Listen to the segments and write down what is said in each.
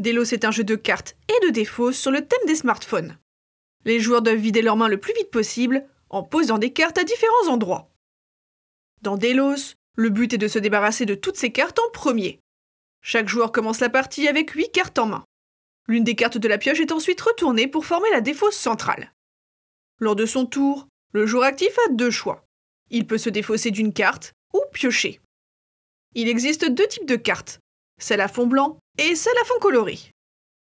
Delos est un jeu de cartes et de défauts sur le thème des smartphones. Les joueurs doivent vider leurs mains le plus vite possible en posant des cartes à différents endroits. Dans Delos, le but est de se débarrasser de toutes ces cartes en premier. Chaque joueur commence la partie avec 8 cartes en main. L'une des cartes de la pioche est ensuite retournée pour former la défausse centrale. Lors de son tour, le joueur actif a deux choix. Il peut se défausser d'une carte ou piocher. Il existe deux types de cartes, Celle à fond blanc et celles à fond coloré.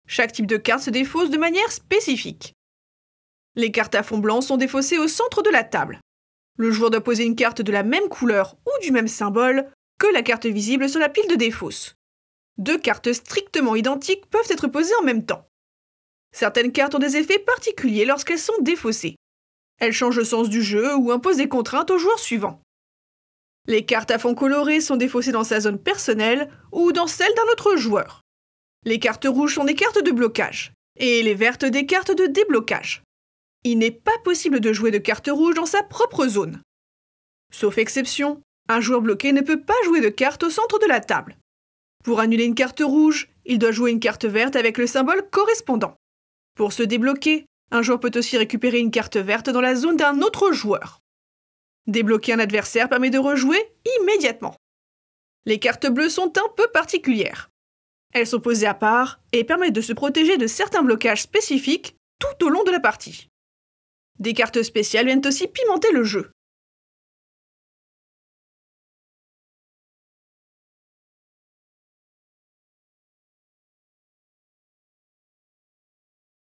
Chaque type de carte se défausse de manière spécifique. Les cartes à fond blanc sont défaussées au centre de la table. Le joueur doit poser une carte de la même couleur ou du même symbole que la carte visible sur la pile de défausse. Deux cartes strictement identiques peuvent être posées en même temps. Certaines cartes ont des effets particuliers lorsqu'elles sont défaussées. Elles changent le sens du jeu ou imposent des contraintes au joueur suivant. Les cartes à fond coloré sont défaussées dans sa zone personnelle ou dans celle d'un autre joueur. Les cartes rouges sont des cartes de blocage et les vertes des cartes de déblocage. Il n'est pas possible de jouer de cartes rouges dans sa propre zone. Sauf exception, un joueur bloqué ne peut pas jouer de cartes au centre de la table. Pour annuler une carte rouge, il doit jouer une carte verte avec le symbole correspondant. Pour se débloquer, un joueur peut aussi récupérer une carte verte dans la zone d'un autre joueur. Débloquer un adversaire permet de rejouer immédiatement. Les cartes bleues sont un peu particulières. Elles sont posées à part et permettent de se protéger de certains blocages spécifiques tout au long de la partie. Des cartes spéciales viennent aussi pimenter le jeu.